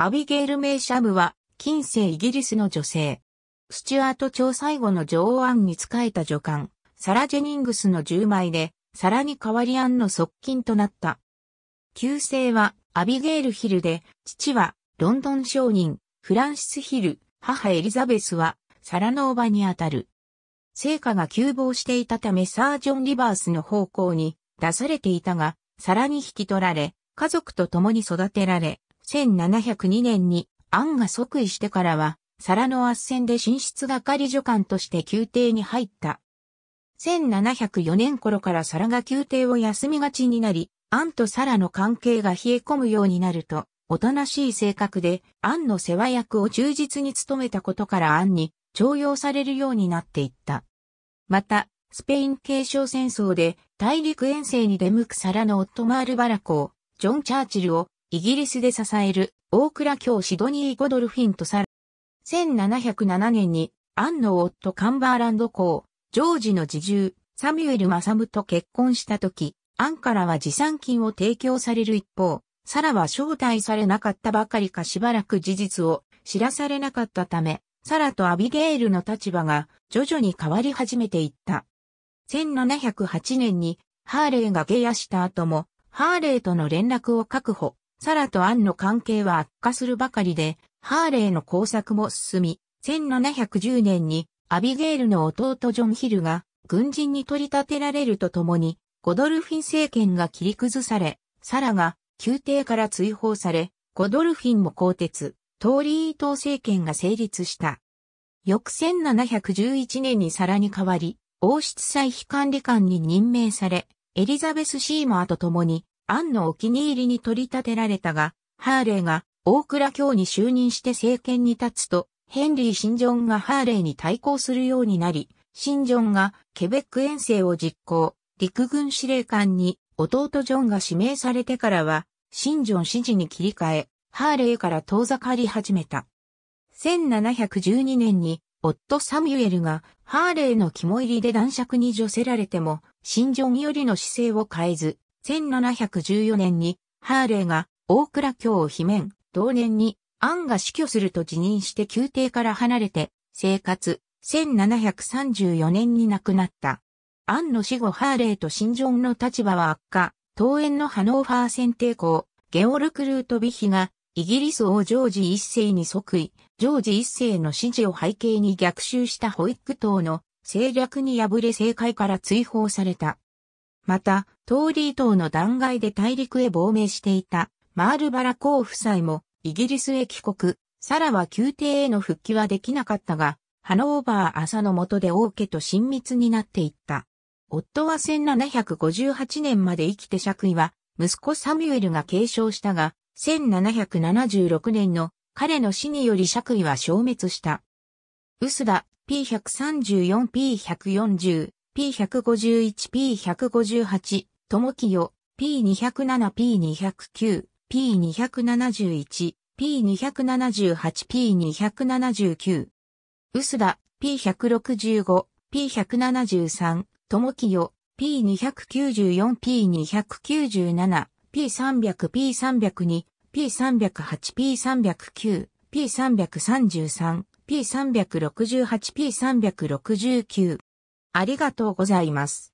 アビゲイル・メイシャムは、近世イギリスの女性。スチュアート朝最後の女王アンに仕えた女官、サラ・ジェニングスの10枚で、さらに代わりアンの側近となった。旧姓はアビゲイル・ヒルで、父はロンドン商人、フランシス・ヒル、母エリザベスは、サラの叔母にあたる。聖火が急防していたためサージョン・リバースの方向に出されていたが、さらに引き取られ、家族と共に育てられ、1702年にアンが即位してからは、サラの圧戦で寝室係助官として宮廷に入った。1704年頃からサラが宮廷を休みがちになり、アンとサラの関係が冷え込むようになると、おとなしい性格で、アンの世話役を忠実に務めたことからアンに徴用されるようになっていった。また、スペイン継承戦争で大陸遠征に出向くサラのオットマール・バラコー、ジョン・チャーチルをイギリスで支える大倉教シドニー・ゴドルフィンとされ、1707年にアンの夫カンバーランド公、ジョージの自重、サミュエル・マサムと結婚した時、アンからは持参金を提供される一方、サラは招待されなかったばかりかしばらく事実を知らされなかったため、サラとアビゲールの立場が徐々に変わり始めていった。1708年にハーレーが下野した後も、ハーレーとの連絡を確保、サラとアンの関係は悪化するばかりで、ハーレーの工作も進み、1710年にアビゲールの弟ジョン・ヒルが軍人に取り立てられるとともに、ゴドルフィン政権が切り崩され、サラが宮廷から追放され、ゴドルフィンも更迭、トーリー党政権が成立した。翌1711年にサラに代わり、王室祭費管理官に任命され、エリザベス・シーマーと共にアンのお気に入りに取り立てられたが、ハーレーが大倉卿に就任して政権に立つと、ヘンリー・シンジョンがハーレーに対抗するようになり、シンジョンがケベック遠征を実行、陸軍司令官に弟ジョンが指名されてからは、シンジョン支持に切り替え、ハーレーから遠ざかり始めた。1712年に、夫サミュエルがハーレーの肝入りで男爵に除せられても、シンジョンよりの姿勢を変えず、1714年にハーレーが大倉卿を罷免、同年にアンが死去すると辞任して宮廷から離れて生活、1734年に亡くなった。アンの死後ハーレーと新ジョンの立場は悪化、桃園のハノーファー選定校、ゲオルクルートビヒがイギリス王ジョージ一世に即位、ジョージ一世の支持を背景に逆襲したホイック党の政略に敗れ政界から追放された。また、トーリー島の断崖で大陸へ亡命していた、マールバラ公夫妻も、イギリスへ帰国、サラは宮廷への復帰はできなかったが、ハノーバー朝の下で王家と親密になっていった。夫は1758年まで生きて爵位は、息子サミュエルが継承したが、1776年の彼の死により爵位は消滅した。ウスダ P134P140 P151P158、ともきよ、P207P209、P271、P278P279、うすだ、P165、P173、ともきよ、P294P297、P300P302、P308P309、P333、P368P369 ありがとうございます。